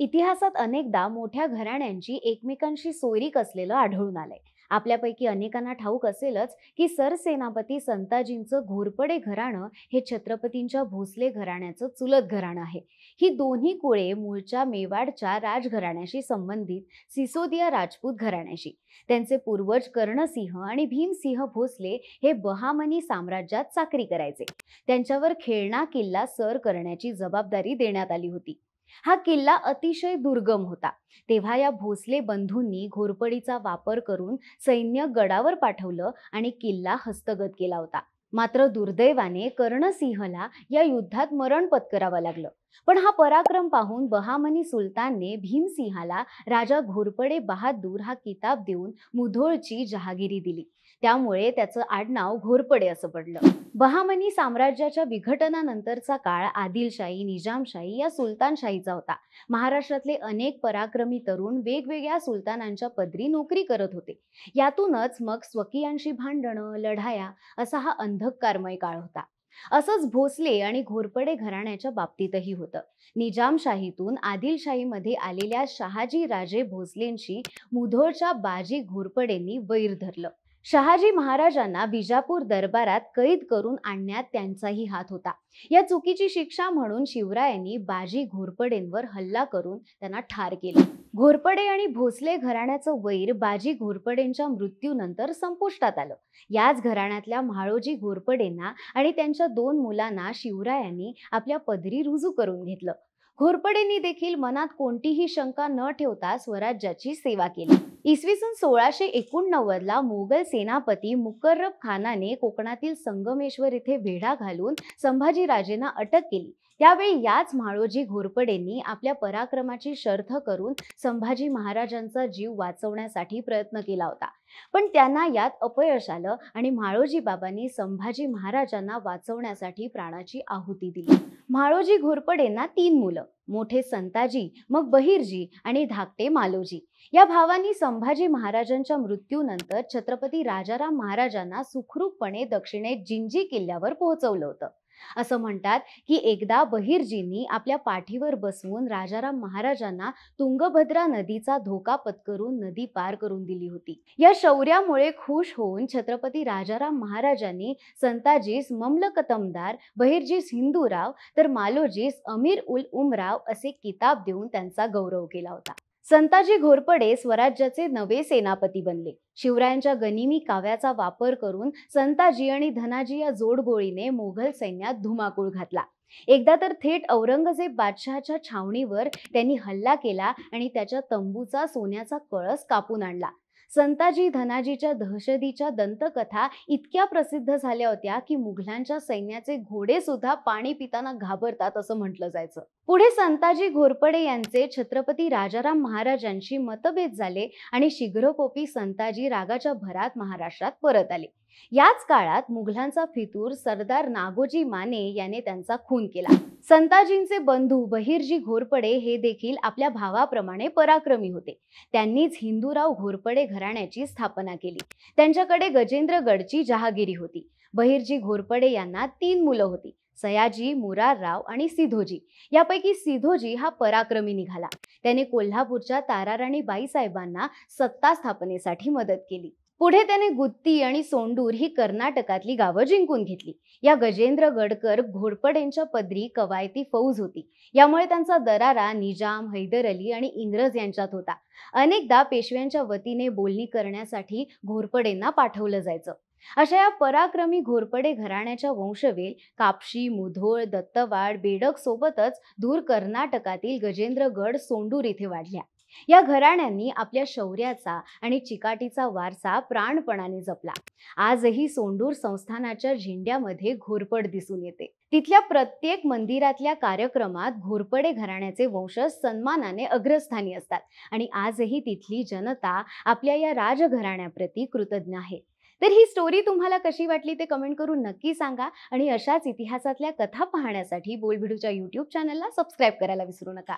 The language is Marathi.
इतिहासात अनेकदा मोठ्या घराण्यांची एकमेकांशी सोयरीक असलेलं आढळून आलंय आपल्यापैकी अनेकांना ठाऊक असेलच की सरसेनापती संताजींचं घोरपडे घराणं हे छत्रपतींच्या भोसले घराण्याचं चुलत घराणं आहे ही दोन्ही कुळे मूळच्या मेवाडच्या राजघराण्याशी संबंधित सिसोदिया राजपूत घराण्याशी त्यांचे पूर्वज कर्णसिंह आणि भीमसिंह भोसले हे बहामनी साम्राज्यात चाकरी करायचे त्यांच्यावर खेळणा किल्ला सर करण्याची जबाबदारी देण्यात आली होती हा किल्ला अतिशय दुर्गम होता तेव्हा या भोसले बंधूंनी घोरपडीचा वापर करून सैन्य गडावर पाठवलं आणि किल्ला हस्तगत केला होता मात्र दुर्दैवाने कर्णसिंहला या युद्धात मरण पत्करावं लागलं पण हा पराक्रम पाहून बहामनी सुलतानने भीमसिंहाला राजा घोरपडे बहादूर हा किताब देऊन मुधोळची जहागिरी दिली त्यामुळे त्याचं आडनाव घोरपडे असं पडलं बहामनी साम्राज्याच्या विघटनानंतरचा काळ आदिलशाही निजामशाही या सुलतानशाहीचा होता महाराष्ट्रातले अनेक पराक्रमी तरुण वेगवेगळ्या सुलतानांच्या पदरी नोकरी करत होते यातूनच मग स्वकीयांशी भांडणं लढाया असा हा अंधकारमय काळ होता असंच भोसले आणि घोरपडे घराण्याच्या बाबतीतही होतं निजामशाहीतून आदिलशाहीमध्ये आलेल्या शहाजी राजे भोसलेंशी मुधोळच्या बाजी घोरपडेंनी वैर धरलं शहाजी महाराजांना विजापूर दरबारात कैद करून आणण्यात त्यांचाही हात होता या चुकीची शिक्षा म्हणून शिवरायांनी बाजी घोरपडेंवर हल्ला करून त्यांना ठार केले घोरपडे आणि भोसले घराण्याचं वैर बाजी घोरपडेंच्या मृत्यूनंतर संपुष्टात आलं याच घराण्यातल्या म्हाळोजी घोरपडेंना आणि त्यांच्या दोन मुलांना शिवरायांनी आपल्या पदरी रुजू करून घेतलं घोरपडेंनी देखील मनात कोणतीही शंका न ठेवता स्वराज्याची सेवा केली इसवी सन सोळाशे एकोणनव्वद ला मुघल सेनापती मुकर्रब खानाने कोकणातील संगमेश्वर येथे भेडा घालून संभाजीराजेंना अटक केली त्यावेळी याच म्हाळोजी घोरपडेंनी आपल्या पराक्रमाची शर्थ करून संभाजी महाराजांचा जीव वाचवण्यासाठी प्रयत्न केला होता पण त्यांना यात अपयश आलं आणि म्हाळोजी बाबांनी संभाजी महाराजांना वाचवण्यासाठी प्राणाची आहुती दिली म्हाळोजी घोरपडेंना तीन मुलं मोठे संताजी मग बहिरजी आणि धाकटे मालोजी या भावांनी संभाजी महाराजांच्या मृत्यूनंतर छत्रपती राजाराम महाराजांना सुखरूपपणे दक्षिणेत जिंजी किल्ल्यावर पोहोचवलं होतं असं म्हणतात की एकदा बहिर्जींनी आपल्या पाठीवर बसवून राजाराम महाराजांना तुंगभद्रा नदीचा धोका पत्करून नदी पार करून दिली होती या शौर्यामुळे खुश होऊन छत्रपती राजाराम महाराजांनी संताजीस ममलकतमदार बहिरजीस हिंदूराव तर मालोजीस अमीर उल उमराव असे किताब देऊन त्यांचा गौरव केला होता संताजी घोरपडे स्वराज्याचे नवे सेनापती बनले शिवरायांच्या गनिमी काव्याचा वापर करून संताजी आणि धनाजी या जोडगोळीने मोघल सैन्यात धुमाकूळ घातला एकदा तर थेट औरंगजेब बादशहाच्या छावणीवर त्यांनी हल्ला केला आणि त्याच्या तंबूचा सोन्याचा कळस कापून आणला संताजी धनाजीच्या दहशतीच्या दंतकथा इतक्या प्रसिद्ध झाल्या होत्या की मुघलांच्या सैन्याचे घोडे सुद्धा पाणी पिताना घाबरतात असं म्हटलं जायचं पुढे संताजी घोरपडे यांचे छत्रपती राजाराम महाराजांशी मतभेद झाले आणि शीघ्रकोपी संताजी रागाच्या भरात महाराष्ट्रात परत आले याच काळात मुघलांचा फितूर सरदार नागोजी माने याने त्यांचा खून केला संताजींचे बंधू बहिरजी घोरपडे हे देखील आपल्या भावाप्रमाणे पराक्रमी होते त्यांनीच हिंदूराव घोरपडे घराण्याची स्थापना केली त्यांच्याकडे गजेंद्रगडची जहागिरी होती बहिरजी घोरपडे यांना तीन मुलं होती सयाजी मुरारराव आणि सिधोजी यापैकी सिधोजी हा पराक्रमी निघाला त्याने कोल्हापूरच्या ताराराणी बाईसाहेबांना सत्ता स्थापनेसाठी मदत केली पुढे त्याने गुत्ती आणि सोंडूर ही कर्नाटकातली गावं जिंकून घेतली या गजेंद्र गडकर घोडपडेंच्या पदरी कवायती फौज होती यामुळे त्यांचा दरारा निजाम हैदर अली आणि इंग्रज यांच्यात होता अनेकदा पेशव्यांच्या वतीने बोलणी करण्यासाठी घोरपडेंना पाठवलं जायचं अशा या पराक्रमी घोरपडे घराण्याच्या वंशवेल कापशी मुधोळ दत्तवाड बेडक सोबतच दूर कर्नाटकातील गजेंद्रगड सोंडूर इथे वाढल्या या घराण्यांनी आपल्या शौर्याचा आणि चिकाटीचा वारसा प्राणपणाने जपला आजही सोंडूर संस्थानाच्या झेंड्यामध्ये घोरपड दिसून येते तिथल्या प्रत्येक मंदिरातल्या कार्यक्रमात घोरपडे घराण्याचे वंशज सन्मानाने अग्रस्थानी असतात आणि आजही तिथली जनता आपल्या या राजघराण्याप्रती कृतज्ञ आहे तर ही स्टोरी तुम्हाला कशी वाटली ते कमेंट करून नक्की सांगा आणि अशाच इतिहासातल्या कथा पाहण्यासाठी बोलभिडूच्या युट्यूब चॅनलला सबस्क्राईब करायला विसरू नका